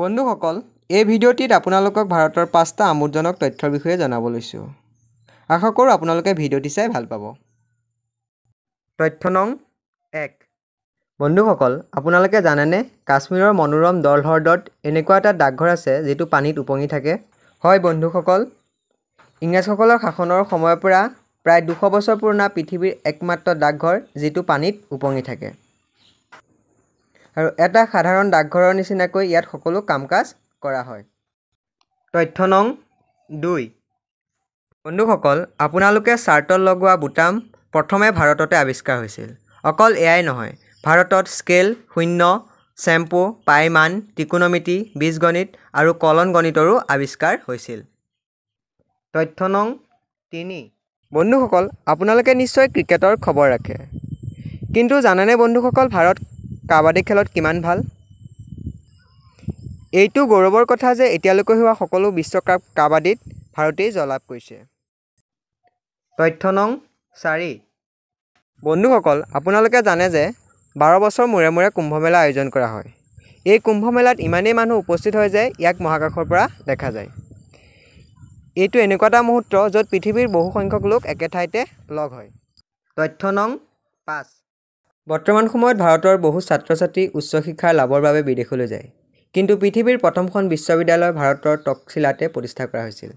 বন্ধুসকল এই ভিডিঅ'টিত আপোনালোকক ভাৰতৰ পাঁচটা আমোদজনক তথ্যৰ বিষয়ে জনাব লৈছোঁ আশা কৰোঁ আপোনালোকে ভিডিঅ'টি চাই ভাল পাব তথ্য নং এক বন্ধুসকল আপোনালোকে জানেনে কাশ্মীৰৰ মনোৰম দল হ্ৰদত এনেকুৱা এটা ডাকঘৰ আছে যিটো পানীত উপঙি থাকে হয় বন্ধুসকল ইংৰাজসকলৰ শাসনৰ সময়ৰ পৰা প্ৰায় দুশ বছৰ পুৰণা পৃথিৱীৰ একমাত্ৰ ডাকঘৰ যিটো পানীত উপঙি থাকে আৰু এটা সাধাৰণ ডাকঘৰৰ নিচিনাকৈ ইয়াত সকলো কাম কাজ কৰা হয় তথ্য নং দুই বন্ধুসকল আপোনালোকে চাৰ্টত লগোৱা বুটাম প্ৰথমে ভাৰততে আৱিষ্কাৰ হৈছিল অকল এয়াই নহয় ভাৰতত স্কেল শূন্য চেম্পু পাইমান ত্ৰিকোণমিতি বীজগণিত আৰু কলন গণিতৰো আৱিষ্কাৰ হৈছিল তথ্য নং তিনি বন্ধুসকল আপোনালোকে নিশ্চয় ক্ৰিকেটৰ খবৰ ৰাখে কিন্তু জানেনে বন্ধুসকল ভাৰত কাবাডী খেলত কিমান ভাল এইটো গৌৰৱৰ কথা যে এতিয়ালৈকে হোৱা সকলো বিশ্বকাপ কাবাডীত ভাৰতেই জয়লাভ কৰিছে তথ্য নং চাৰি বন্ধুসকল আপোনালোকে জানে যে বাৰ বছৰ মূৰে মূৰে কুম্ভমেলা আয়োজন কৰা হয় এই কুম্ভমেলাত ইমানেই মানুহ উপস্থিত হয় যে ইয়াক মহাকাশৰ পৰা দেখা যায় এইটো এনেকুৱা এটা মুহূৰ্ত য'ত পৃথিৱীৰ বহুসংখ্যক লোক একে ঠাইতে লগ হয় তথ্য নং পাঁচ বৰ্তমান সময়ত ভাৰতৰ বহু ছাত্ৰ ছাত্ৰী উচ্চ শিক্ষাৰ লাভৰ বাবে বিদেশলৈ যায় কিন্তু পৃথিৱীৰ প্ৰথমখন বিশ্ববিদ্যালয় ভাৰতৰ তক্সিলাতে প্ৰতিষ্ঠা কৰা হৈছিল